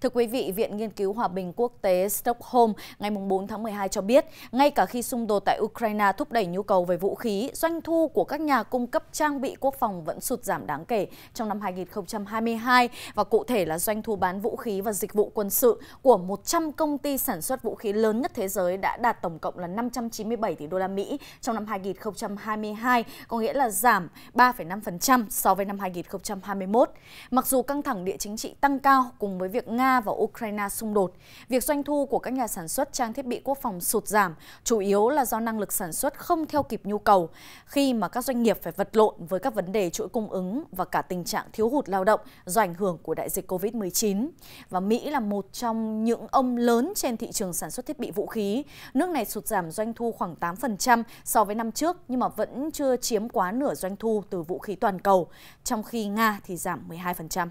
Thưa quý vị, Viện Nghiên cứu Hòa bình Quốc tế Stockholm ngày 4 tháng 12 cho biết, ngay cả khi xung đột tại Ukraine thúc đẩy nhu cầu về vũ khí, doanh thu của các nhà cung cấp trang bị quốc phòng vẫn sụt giảm đáng kể trong năm 2022 và cụ thể là doanh thu bán vũ khí và dịch vụ quân sự của 100 công ty sản xuất vũ khí lớn nhất thế giới đã đạt tổng cộng là 597 tỷ đô la Mỹ trong năm 2022, có nghĩa là giảm 3,5% so với năm 2021. Mặc dù căng thẳng địa chính trị tăng cao cùng với việc Nga và Ukraine xung đột, việc doanh thu của các nhà sản xuất trang thiết bị quốc phòng sụt giảm chủ yếu là do năng lực sản xuất không theo kịp nhu cầu, khi mà các doanh nghiệp phải vật lộn với các vấn đề chuỗi cung ứng và cả tình trạng thiếu hụt lao động do ảnh hưởng của đại dịch COVID-19. Và Mỹ là một trong những ông lớn trên thị trường sản xuất thiết bị vũ khí. Nước này sụt giảm doanh thu khoảng 8% so với năm trước nhưng mà vẫn chưa chiếm quá nửa doanh thu từ vũ khí toàn cầu, trong khi Nga thì giảm 12%.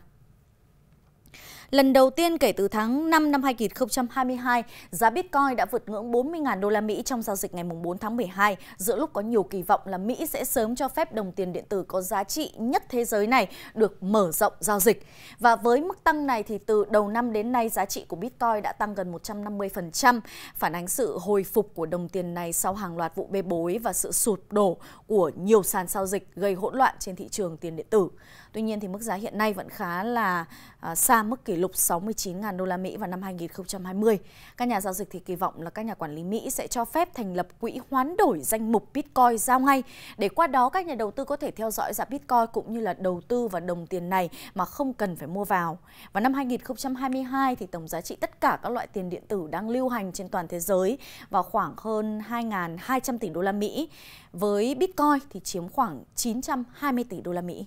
Lần đầu tiên kể từ tháng 5 năm 2022, giá Bitcoin đã vượt ngưỡng 40.000 đô la Mỹ trong giao dịch ngày 4 tháng 12, giữa lúc có nhiều kỳ vọng là Mỹ sẽ sớm cho phép đồng tiền điện tử có giá trị nhất thế giới này được mở rộng giao dịch. Và với mức tăng này thì từ đầu năm đến nay giá trị của Bitcoin đã tăng gần 150%, phản ánh sự hồi phục của đồng tiền này sau hàng loạt vụ bê bối và sự sụt đổ của nhiều sàn giao dịch gây hỗn loạn trên thị trường tiền điện tử. Tuy nhiên thì mức giá hiện nay vẫn khá là à, xa mức kỷ lục 69.000 đô la Mỹ vào năm 2020. Các nhà giao dịch thì kỳ vọng là các nhà quản lý Mỹ sẽ cho phép thành lập quỹ hoán đổi danh mục Bitcoin giao ngay để qua đó các nhà đầu tư có thể theo dõi giá Bitcoin cũng như là đầu tư vào đồng tiền này mà không cần phải mua vào. Vào năm 2022 thì tổng giá trị tất cả các loại tiền điện tử đang lưu hành trên toàn thế giới vào khoảng hơn 2.200 tỷ đô la Mỹ, với Bitcoin thì chiếm khoảng 920 tỷ đô la Mỹ.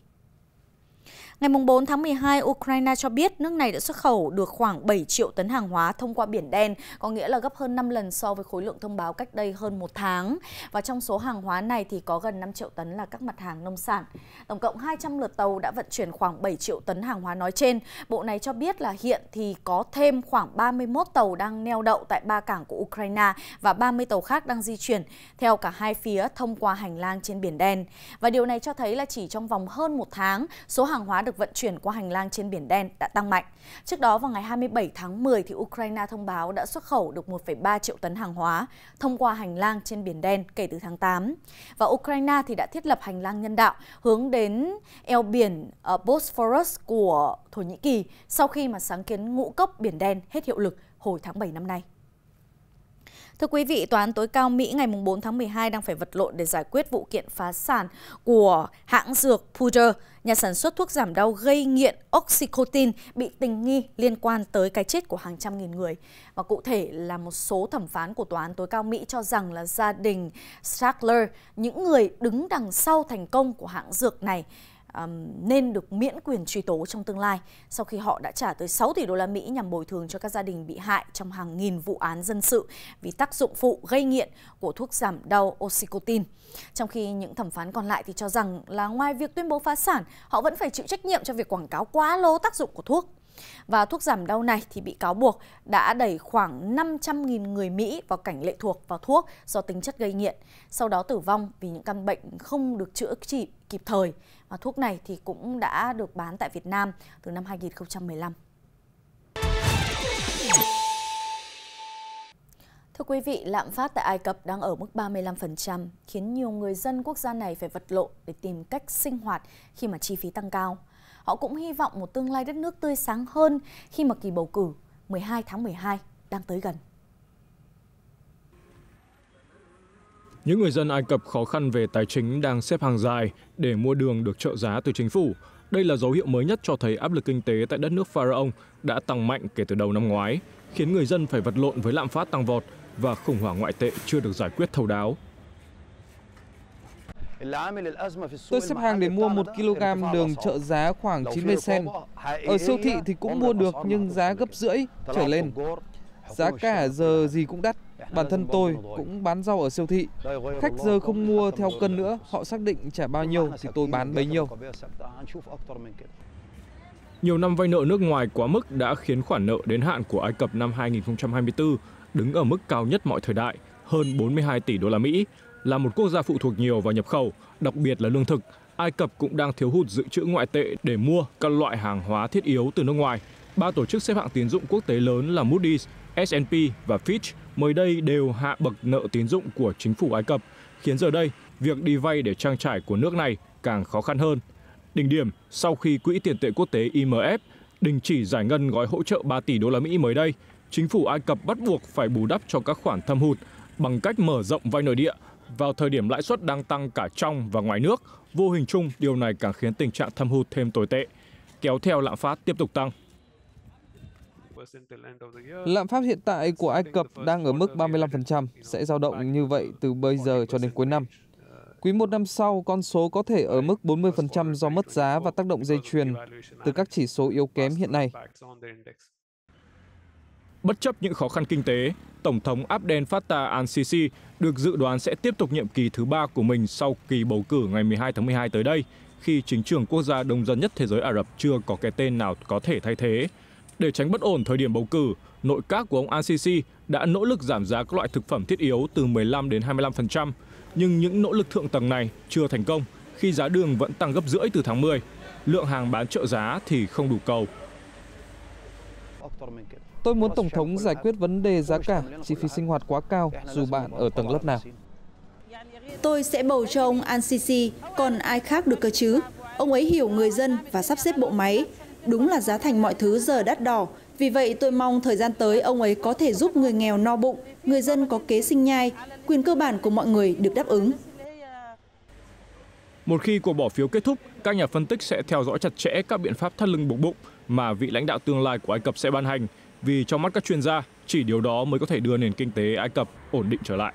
Ngày 4 tháng 12, Ukraine cho biết nước này đã xuất khẩu được khoảng 7 triệu tấn hàng hóa thông qua Biển Đen, có nghĩa là gấp hơn 5 lần so với khối lượng thông báo cách đây hơn một tháng. Và trong số hàng hóa này thì có gần 5 triệu tấn là các mặt hàng nông sản. Tổng cộng 200 lượt tàu đã vận chuyển khoảng 7 triệu tấn hàng hóa nói trên. Bộ này cho biết là hiện thì có thêm khoảng 31 tàu đang neo đậu tại ba cảng của Ukraine và 30 tàu khác đang di chuyển theo cả hai phía thông qua hành lang trên Biển Đen. Và điều này cho thấy là chỉ trong vòng hơn một tháng, số hàng hóa được được vận chuyển qua hành lang trên Biển Đen đã tăng mạnh. Trước đó vào ngày 27 tháng 10, thì Ukraine thông báo đã xuất khẩu được 1,3 triệu tấn hàng hóa thông qua hành lang trên Biển Đen kể từ tháng 8. Và Ukraine thì đã thiết lập hành lang nhân đạo hướng đến eo biển ờ, Bosphorus của Thổ Nhĩ Kỳ sau khi mà sáng kiến ngũ cốc Biển Đen hết hiệu lực hồi tháng 7 năm nay. Thưa quý vị, Tòa án tối cao Mỹ ngày 4 tháng 12 đang phải vật lộn để giải quyết vụ kiện phá sản của hãng dược Pfizer, nhà sản xuất thuốc giảm đau gây nghiện oxycotin bị tình nghi liên quan tới cái chết của hàng trăm nghìn người. Và cụ thể là một số thẩm phán của Tòa án tối cao Mỹ cho rằng là gia đình Sackler, những người đứng đằng sau thành công của hãng dược này, um, nên được miễn quyền truy tố trong tương lai sau khi họ đã trả tới 6 tỷ đô la Mỹ nhằm bồi thường cho các gia đình bị hại trong hàng nghìn vụ án dân sự vì tác dụng phụ gây nghiện của thuốc giảm đau oxycotin. Trong khi những thẩm phán còn lại thì cho rằng là ngoài việc tuyên bố phá sản, họ vẫn phải chịu trách nhiệm cho việc quảng cáo quá lố tác dụng của thuốc. Và thuốc giảm đau này thì bị cáo buộc đã đẩy khoảng 500.000 người Mỹ vào cảnh lệ thuộc vào thuốc do tính chất gây nghiện, sau đó tử vong vì những căn bệnh không được chữa trị kịp thời. Và thuốc này thì cũng đã được bán tại Việt Nam từ năm 2015. Thưa quý vị, lạm phát tại Ai Cập đang ở mức 35%, khiến nhiều người dân quốc gia này phải vật lộn để tìm cách sinh hoạt khi mà chi phí tăng cao. Họ cũng hy vọng một tương lai đất nước tươi sáng hơn khi mà kỳ bầu cử 12 tháng 12 đang tới gần. Những người dân Ai Cập khó khăn về tài chính đang xếp hàng dài để mua đường được trợ giá từ chính phủ. Đây là dấu hiệu mới nhất cho thấy áp lực kinh tế tại đất nước Pharaon đã tăng mạnh kể từ đầu năm ngoái, khiến người dân phải vật lộn với lạm phát tăng vọt và khủng hoảng ngoại tệ chưa được giải quyết thấu đáo. Tôi xếp hàng để mua 1 kg đường trợ giá khoảng 90 sen. Ở siêu thị thì cũng mua được nhưng giá gấp rưỡi trở lên. Giá cả giờ gì cũng đắt. Bản thân tôi cũng bán rau ở siêu thị. Khách giờ không mua theo cân nữa, họ xác định trả bao nhiêu thì tôi bán bấy nhiêu. Nhiều năm vay nợ nước ngoài quá mức đã khiến khoản nợ đến hạn của Ai Cập năm 2024 đứng ở mức cao nhất mọi thời đại, hơn 42 tỷ đô la Mỹ, là một quốc gia phụ thuộc nhiều vào nhập khẩu, đặc biệt là lương thực, Ai Cập cũng đang thiếu hụt dự trữ ngoại tệ để mua các loại hàng hóa thiết yếu từ nước ngoài. Ba tổ chức xếp hạng tín dụng quốc tế lớn là Moody's, S&P và Fitch mới đây đều hạ bậc nợ tín dụng của chính phủ Ai Cập, khiến giờ đây việc đi vay để trang trải của nước này càng khó khăn hơn. Đỉnh điểm sau khi Quỹ tiền tệ quốc tế IMF đình chỉ giải ngân gói hỗ trợ 3 tỷ đô la Mỹ mới đây, chính phủ Ai Cập bắt buộc phải bù đắp cho các khoản thâm hụt bằng cách mở rộng vay nội địa vào thời điểm lãi suất đang tăng cả trong và ngoài nước, vô hình chung điều này càng khiến tình trạng thâm hụt thêm tồi tệ, kéo theo lạm phát tiếp tục tăng. Lạm phát hiện tại của Ai Cập đang ở mức 35%, sẽ dao động như vậy từ bây giờ cho đến cuối năm. Quý một năm sau, con số có thể ở mức 40% do mất giá và tác động dây chuyền từ các chỉ số yếu kém hiện nay. Bất chấp những khó khăn kinh tế, Tổng thống Abdel Fattah al-Sisi được dự đoán sẽ tiếp tục nhiệm kỳ thứ ba của mình sau kỳ bầu cử ngày 12 tháng 12 tới đây, khi chính trường quốc gia đông dân nhất thế giới Ả Rập chưa có cái tên nào có thể thay thế. Để tránh bất ổn thời điểm bầu cử, nội các của ông al-Sisi đã nỗ lực giảm giá các loại thực phẩm thiết yếu từ 15 đến 25%, nhưng những nỗ lực thượng tầng này chưa thành công khi giá đường vẫn tăng gấp rưỡi từ tháng 10. Lượng hàng bán trợ giá thì không đủ cầu. Tôi muốn Tổng thống giải quyết vấn đề giá cả, chi phí sinh hoạt quá cao, dù bạn ở tầng lớp nào. Tôi sẽ bầu cho ông Al-Sisi, còn ai khác được cơ chứ? Ông ấy hiểu người dân và sắp xếp bộ máy. Đúng là giá thành mọi thứ giờ đắt đỏ, vì vậy tôi mong thời gian tới ông ấy có thể giúp người nghèo no bụng, người dân có kế sinh nhai, quyền cơ bản của mọi người được đáp ứng. Một khi cuộc bỏ phiếu kết thúc, các nhà phân tích sẽ theo dõi chặt chẽ các biện pháp thắt lưng buộc bụng, mà vị lãnh đạo tương lai của Ai Cập sẽ ban hành vì trong mắt các chuyên gia, chỉ điều đó mới có thể đưa nền kinh tế Ai Cập ổn định trở lại.